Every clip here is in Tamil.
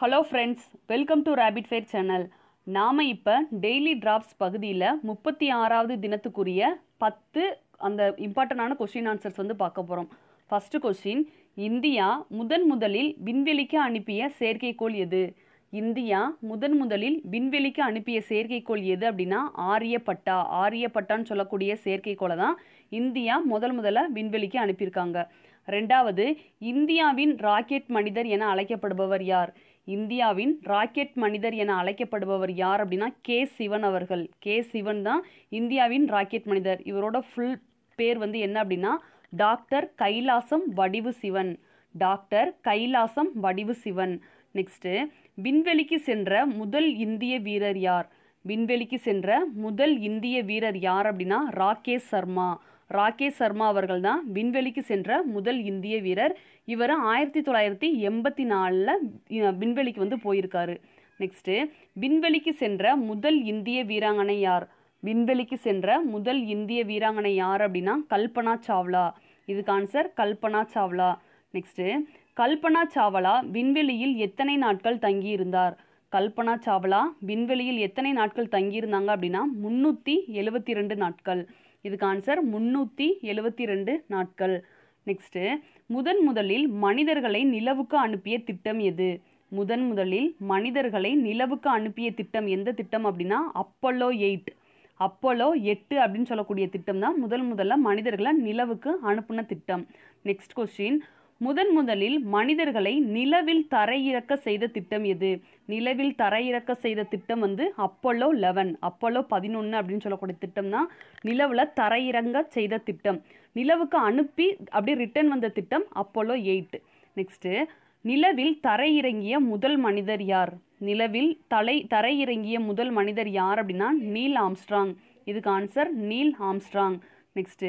hello friends welcome to rapid fire channel நாம் இப்போ டெய்லி ட்ராப்ஸ் பகுதியில் முப்பத்தி ஆறாவது தினத்துக்குரிய பத்து அந்த இம்பார்ட்டண்டான கொஷின் ஆன்சர்ஸ் வந்து பார்க்க போகிறோம் ஃபஸ்ட்டு கொஷின் இந்தியா முதன் முதலில் விண்வெளிக்கு அனுப்பிய செயற்கைக்கோள் எது இந்தியா முதன் முதலில் விண்வெளிக்கு அனுப்பிய செயற்கைக்கோள் எது அப்படின்னா ஆரியப்பட்டா ஆரியப்பட்டான்னு சொல்லக்கூடிய செயற்கைக்கோளை தான் இந்தியா முதல் முதல்ல விண்வெளிக்கு அனுப்பியிருக்காங்க ரெண்டாவது இந்தியாவின் ராக்கெட் மனிதர் என அழைக்கப்படுபவர் யார் இந்தியாவின் ராக்கெட் மனிதர் என அழைக்கப்படுபவர் யார் அப்படின்னா கே சிவன் அவர்கள் கே சிவன் தான் இந்தியாவின் ராக்கெட் மனிதர் இவரோட ஃபுல் பேர் வந்து என்ன அப்படின்னா டாக்டர் கைலாசம் வடிவு சிவன் டாக்டர் கைலாசம் வடிவு சிவன் நெக்ஸ்ட்டு விண்வெளிக்கு சென்ற முதல் இந்திய வீரர் யார் விண்வெளிக்கு சென்ற முதல் இந்திய வீரர் யார் அப்படின்னா ராகேஷ் சர்மா ராகேஷ் சர்மா அவர்கள் தான் விண்வெளிக்கு சென்ற முதல் இந்திய வீரர் இவர் ஆயிரத்தி தொள்ளாயிரத்தி எண்பத்தி நாலில் விண்வெளிக்கு வந்து போயிருக்காரு நெக்ஸ்ட்டு விண்வெளிக்கு சென்ற முதல் இந்திய வீராங்கனை யார் விண்வெளிக்கு சென்ற முதல் இந்திய வீராங்கனை யார் அப்படின்னா கல்பனா சாவ்லா இதுக்கு ஆன்சர் கல்பனா சாவ்லா நெக்ஸ்ட்டு கல்பனா சாவ்லா விண்வெளியில் எத்தனை நாட்கள் தங்கியிருந்தார் கல்பனா சாவ்லா விண்வெளியில் எத்தனை நாட்கள் தங்கியிருந்தாங்க அப்படின்னா முந்நூற்றி எழுபத்தி ரெண்டு நாட்கள் இதுக்கு ஆன்சர் முந்நூற்றி எழுபத்தி ரெண்டு நாட்கள் நெக்ஸ்ட்டு முதன் முதலில் மனிதர்களை நிலவுக்கு அனுப்பிய திட்டம் எது முதன் முதலில் மனிதர்களை நிலவுக்கு அனுப்பிய திட்டம் எந்த திட்டம் அப்படின்னா அப்பல்லோ எயிட் அப்போலோ எட்டு அப்படின்னு சொல்லக்கூடிய திட்டம் தான் முதல் முதல்ல மனிதர்களை நிலவுக்கு அனுப்புன திட்டம் நெக்ஸ்ட் கொஸ்டின் முதன் முதலில் மனிதர்களை நிலவில் தரையிறக்க செய்த திட்டம் எது நிலவில் தரையிறக்க செய்த திட்டம் வந்து அப்போலோ லெவன் அப்போலோ பதினொன்று அப்படின்னு சொல்லக்கூடிய திட்டம் தான் நிலவில் தரையிறங்க செய்த திட்டம் நிலவுக்கு அனுப்பி அப்படியே ரிட்டர்ன் வந்த திட்டம் அப்போலோ எயிட் நெக்ஸ்ட்டு நிலவில் தரையிறங்கிய முதல் மனிதர் யார் நிலவில் தலை தரையிறங்கிய முதல் மனிதர் யார் அப்படின்னா நீல் ஆம்ஸ்ட்ராங் இதுக்கு ஆன்சர் நீல் ஆம்ஸ்ட்ராங் நெக்ஸ்ட்டு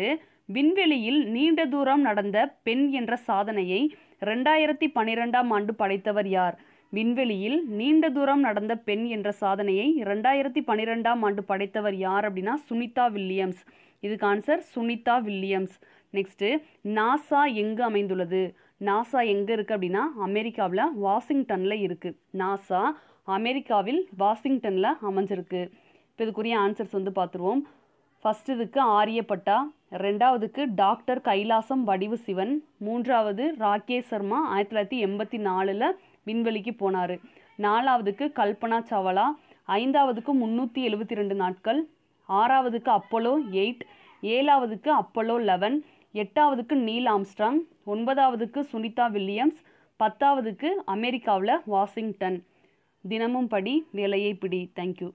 விண்வெளியில் நீண்ட தூரம் நடந்த பெண் என்ற சாதனையை ரெண்டாயிரத்தி பன்னிரெண்டாம் ஆண்டு படைத்தவர் யார் விண்வெளியில் நீண்ட தூரம் நடந்த பெண் என்ற சாதனையை ரெண்டாயிரத்தி பன்னிரெண்டாம் ஆண்டு படைத்தவர் யார் அப்படின்னா சுனிதா வில்லியம்ஸ் இதுக்கு answer Sunita Williams next NASA எங்கு அமைந்துள்ளது நாசா எங்கே இருக்குது அப்படின்னா அமெரிக்காவில் வாஷிங்டனில் இருக்குது நாசா அமெரிக்காவில் வாஷிங்டனில் அமைஞ்சிருக்கு இப்போ இதுக்குரிய ஆன்சர்ஸ் வந்து பார்த்துருவோம் ஃபஸ்ட் இதுக்கு ஆரியப்பட்டா ரெண்டாவதுக்கு டாக்டர் கைலாசம் வடிவு சிவன் மூன்றாவது ராகேஷ் சர்மா ஆயிரத்தி தொள்ளாயிரத்தி எண்பத்தி நாலில் விண்வெளிக்கு போனார் நாலாவதுக்கு கல்பனா சாவலா ஐந்தாவதுக்கு முந்நூற்றி எழுபத்தி ரெண்டு நாட்கள் ஆறாவதுக்கு அப்போலோ எயிட் ஏழாவதுக்கு அப்போலோ லெவன் எட்டாவதுக்கு நீல் ஆம்ஸ்ட்ராங் ஒன்பதாவதுக்கு சுனிதா வில்லியம்ஸ் பத்தாவதுக்கு அமெரிக்காவில் வாஷிங்டன் தினமும் படி வேலையை பிடி தேங்க்யூ